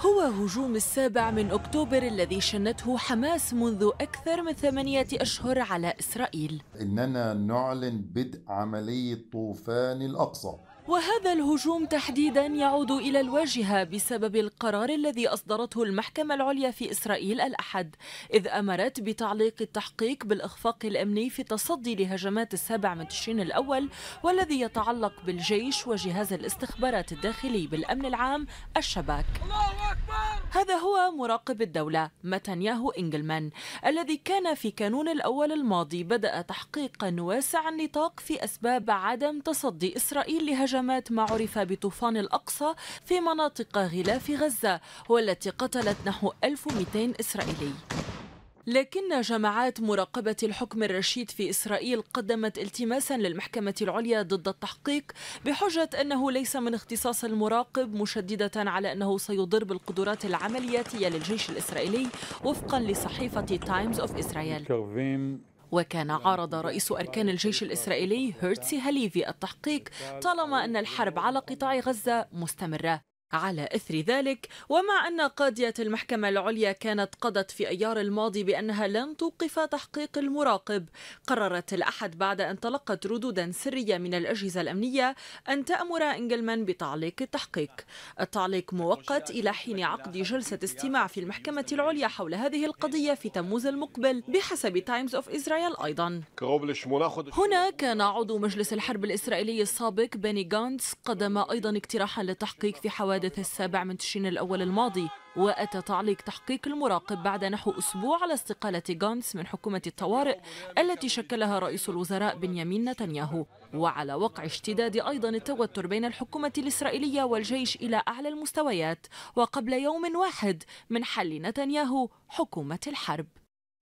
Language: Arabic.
هو هجوم السابع من أكتوبر الذي شنته حماس منذ أكثر من ثمانية أشهر على إسرائيل إننا نعلن بدء عملية طوفان الأقصى وهذا الهجوم تحديدا يعود إلى الواجهة بسبب القرار الذي أصدرته المحكمة العليا في إسرائيل الأحد إذ أمرت بتعليق التحقيق بالإخفاق الأمني في التصدي لهجمات السابع من تشرين الأول والذي يتعلق بالجيش وجهاز الاستخبارات الداخلي بالأمن العام الشباك هذا هو مراقب الدولة متنياهو إنجلمان الذي كان في كانون الأول الماضي بدأ تحقيقا واسع النطاق في أسباب عدم تصدي إسرائيل لهجمات هاجمت ما عرف بطوفان الأقصى في مناطق غلاف غزة والتي قتلت نحو 1200 إسرائيلي لكن جماعات مراقبة الحكم الرشيد في إسرائيل قدمت التماسا للمحكمة العليا ضد التحقيق بحجة أنه ليس من اختصاص المراقب مشددة على أنه سيضر بالقدرات العملياتية للجيش الإسرائيلي وفقا لصحيفة تايمز أوف إسرائيل وكان عارض رئيس أركان الجيش الإسرائيلي هيرتسي هليفي التحقيق طالما أن الحرب على قطاع غزة مستمرة على إثر ذلك ومع أن قاضية المحكمة العليا كانت قضت في أيار الماضي بأنها لن توقف تحقيق المراقب قررت الأحد بعد أن تلقت ردودا سرية من الأجهزة الأمنية أن تأمر إنجلمان بتعليق التحقيق التعليق مؤقت إلى حين عقد جلسة استماع في المحكمة العليا حول هذه القضية في تموز المقبل بحسب تايمز أوف إسرائيل أيضا هنا كان عضو مجلس الحرب الإسرائيلي السابق بني غانتس قدم أيضا اقتراحا للتحقيق في حوادث الحادث السابع من تشرين الأول الماضي وأتى تعليق تحقيق المراقب بعد نحو أسبوع على استقالة غانس من حكومة الطوارئ التي شكلها رئيس الوزراء بنيامين نتنياهو وعلى وقع اشتداد أيضا التوتر بين الحكومة الإسرائيلية والجيش إلى أعلى المستويات وقبل يوم واحد من حل نتنياهو حكومة الحرب